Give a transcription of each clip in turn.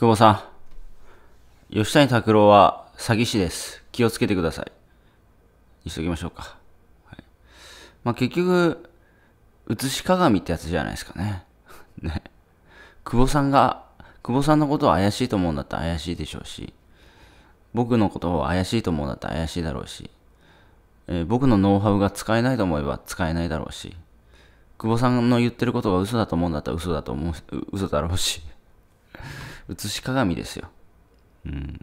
久保さん、吉谷拓郎は詐欺師です。気をつけてください。急ぎましょうか。はい、まあ、結局、映し鏡ってやつじゃないですかね。ね。久保さんが、久保さんのことを怪しいと思うんだったら怪しいでしょうし、僕のことを怪しいと思うんだったら怪しいだろうし、えー、僕のノウハウが使えないと思えば使えないだろうし、久保さんの言ってることが嘘だと思うんだったら嘘だと思う、嘘だろうし、映し鏡ですよ。うん。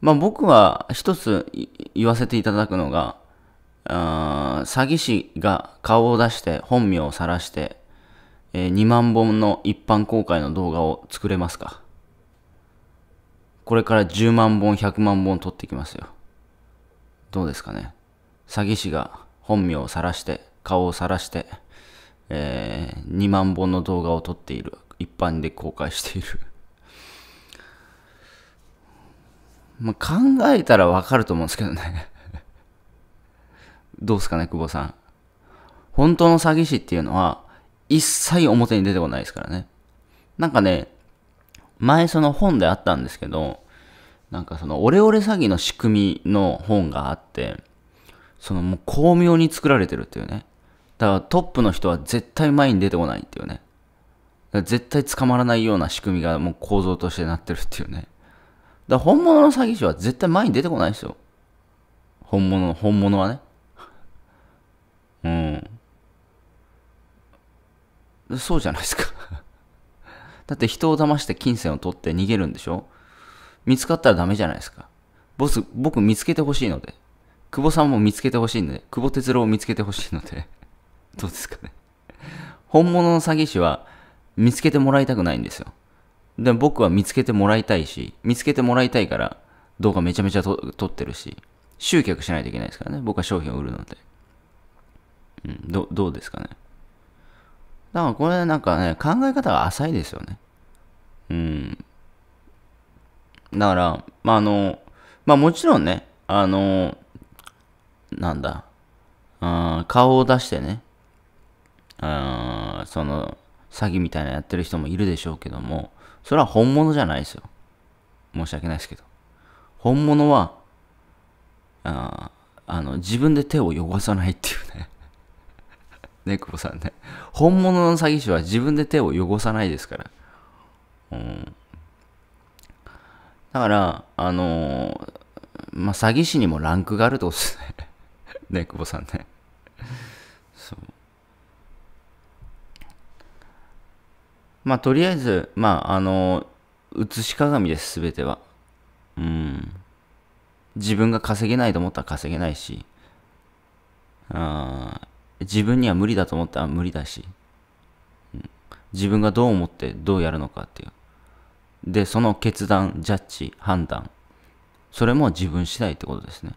まあ僕は一つ言わせていただくのが、あ詐欺師が顔を出して本名を晒して、えー、2万本の一般公開の動画を作れますかこれから10万本、100万本撮ってきますよ。どうですかね。詐欺師が本名を晒して、顔を晒して、えー、2万本の動画を撮っている一般で公開している まあ、考えたらわかると思うんですけどね どうすかね、久保さん。本当の詐欺師っていうのは、一切表に出てこないですからね。なんかね、前その本であったんですけど、なんかそのオレオレ詐欺の仕組みの本があって、そのもう巧妙に作られてるっていうね。だからトップの人は絶対前に出てこないっていうね。絶対捕まらないような仕組みがもう構造としてなってるっていうね。だから本物の詐欺師は絶対前に出てこないですよ。本物、本物はね。うん。そうじゃないですか だって人を騙して金銭を取って逃げるんでしょ見つかったらダメじゃないですか。ボス、僕見つけてほしいので。久保さんも見つけてほしいんで。久保哲郎を見つけてほしいのでどうですかね本物の詐欺師は、見つけてもらいたくないんですよ。でも僕は見つけてもらいたいし、見つけてもらいたいから動画めちゃめちゃ撮ってるし、集客しないといけないですからね。僕は商品を売るので。うん、ど、どうですかね。だからこれなんかね、考え方が浅いですよね。うん。だから、まあ、あの、まあ、もちろんね、あの、なんだ、あ顔を出してね、あその、詐欺みたいなやってる人もいるでしょうけども、それは本物じゃないですよ。申し訳ないですけど。本物は、ああの、自分で手を汚さないっていうね。ね、久保さんね。本物の詐欺師は自分で手を汚さないですから。うん。だから、あのー、まあ、詐欺師にもランクがあるってことですね。ね、久さんね。そう。まあ、とりあえず、まあ、あの、映し鏡です、すべては。うん。自分が稼げないと思ったら稼げないし、あ自分には無理だと思ったら無理だし、うん、自分がどう思ってどうやるのかっていう。で、その決断、ジャッジ、判断。それも自分次第ってことですね。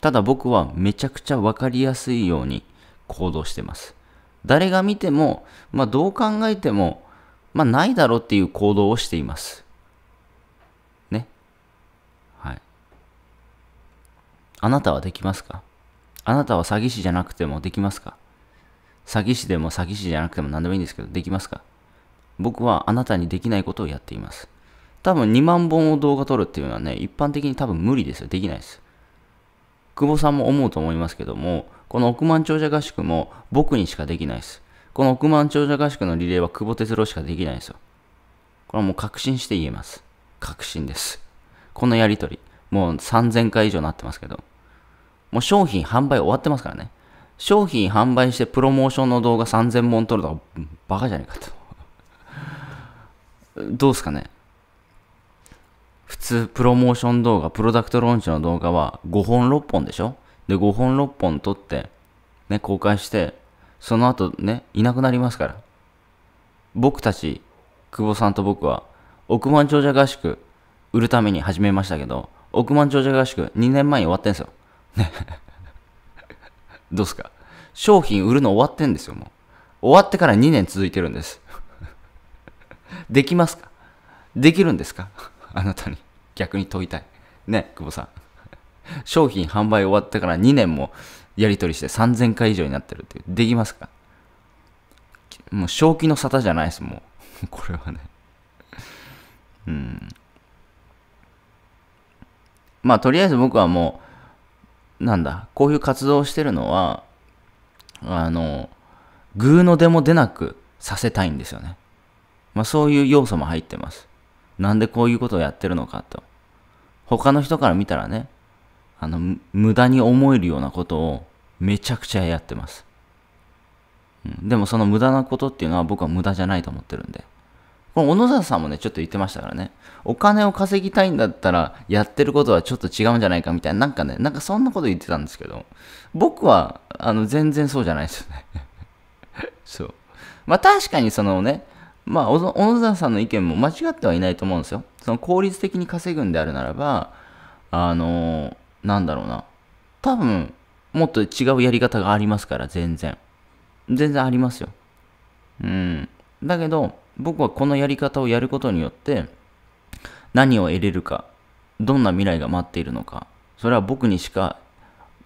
ただ僕はめちゃくちゃわかりやすいように行動してます。誰が見ても、まあどう考えても、まあ、ないだろうっていう行動をしています。ね。はい。あなたはできますかあなたは詐欺師じゃなくてもできますか詐欺師でも詐欺師じゃなくても何でもいいんですけど、できますか僕はあなたにできないことをやっています。多分2万本を動画撮るっていうのはね、一般的に多分無理ですよ。できないです。久保さんも思うと思いますけども、この億万長者合宿も僕にしかできないです。この億万長者合宿のリレーは久保哲郎しかできないんですよ。これはもう確信して言えます。確信です。このやりとり。もう3000回以上なってますけど。もう商品販売終わってますからね。商品販売してプロモーションの動画3000本撮るとか、バカじゃねえかと。どうすかね普通、プロモーション動画、プロダクトローンチの動画は5本6本でしょで、5本6本撮って、ね、公開して、その後ね、いなくなりますから。僕たち、久保さんと僕は、億万長者合宿、売るために始めましたけど、億万長者合宿、2年前に終わってんすよ。ね どうすか商品売るの終わってんですよ、もう。終わってから2年続いてるんです。できますかできるんですかあなたに逆に問いたい。ね、久保さん。商品販売終わってから2年もやり取りして3000回以上になってるってできますかもう正気の沙汰じゃないです、もう。これはねうん。まあ、とりあえず僕はもう、なんだ、こういう活動をしてるのは、あの、偶の出も出なくさせたいんですよね。まあ、そういう要素も入ってます。なんでこういうことをやってるのかと。他の人から見たらね、あの、無駄に思えるようなことをめちゃくちゃやってます。うん、でもその無駄なことっていうのは僕は無駄じゃないと思ってるんで。この小野沢さんもね、ちょっと言ってましたからね。お金を稼ぎたいんだったら、やってることはちょっと違うんじゃないかみたいな、なんかね、なんかそんなこと言ってたんですけど、僕は、あの、全然そうじゃないですよね。そう。まあ確かにそのね、まあ、小野沢さんの意見も間違ってはいないと思うんですよ。その効率的に稼ぐんであるならば、あのーなんだろうな。多分、もっと違うやり方がありますから、全然。全然ありますよ。うん。だけど、僕はこのやり方をやることによって、何を得れるか、どんな未来が待っているのか、それは僕にしか、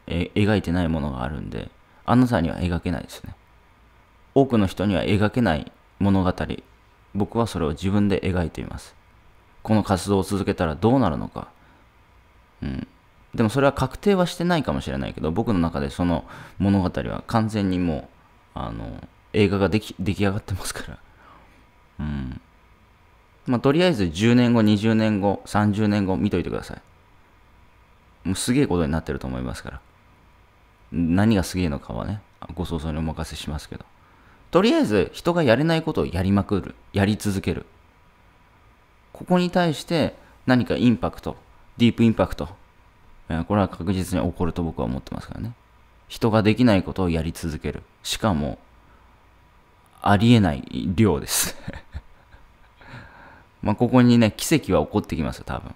え描いてないものがあるんで、あなたには描けないですね。多くの人には描けない物語、僕はそれを自分で描いています。この活動を続けたらどうなるのか。うん。でもそれは確定はしてないかもしれないけど僕の中でその物語は完全にもうあの映画ができ出来上がってますから うんまあとりあえず10年後20年後30年後見といてくださいもうすげえことになってると思いますから何がすげえのかはねご想像にお任せしますけどとりあえず人がやれないことをやりまくるやり続けるここに対して何かインパクトディープインパクトこれは確実に起こると僕は思ってますからね。人ができないことをやり続ける。しかも、ありえない量です まあ、ここにね、奇跡は起こってきますよ、多分。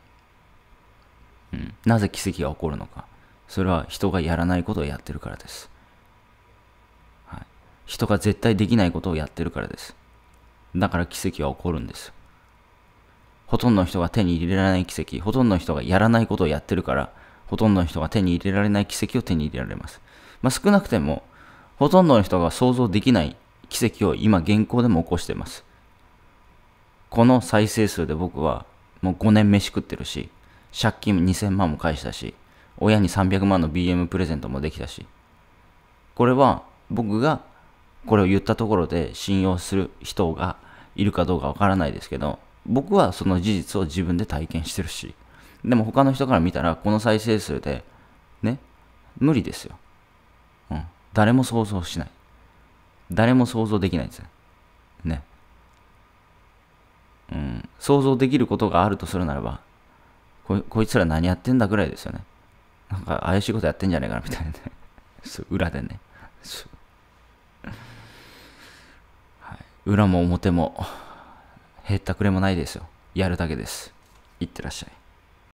うん。なぜ奇跡が起こるのか。それは人がやらないことをやってるからです。はい。人が絶対できないことをやってるからです。だから奇跡は起こるんです。ほとんどの人が手に入れられない奇跡、ほとんどの人がやらないことをやってるから、ほとんどの人が手に入れられない奇跡を手に入れられます。まあ、少なくても、ほとんどの人が想像できない奇跡を今現行でも起こしています。この再生数で僕はもう5年飯食ってるし、借金2000万も返したし、親に300万の BM プレゼントもできたし、これは僕がこれを言ったところで信用する人がいるかどうかわからないですけど、僕はその事実を自分で体験してるし、でも他の人から見たら、この再生数で、ね、無理ですよ。うん。誰も想像しない。誰も想像できないですね。うん。想像できることがあるとするならば、ここいつら何やってんだぐらいですよね。なんか怪しいことやってんじゃねえかなみたいなね。裏でね。はい、裏も表も、へったくれもないですよ。やるだけです。いってらっしゃい。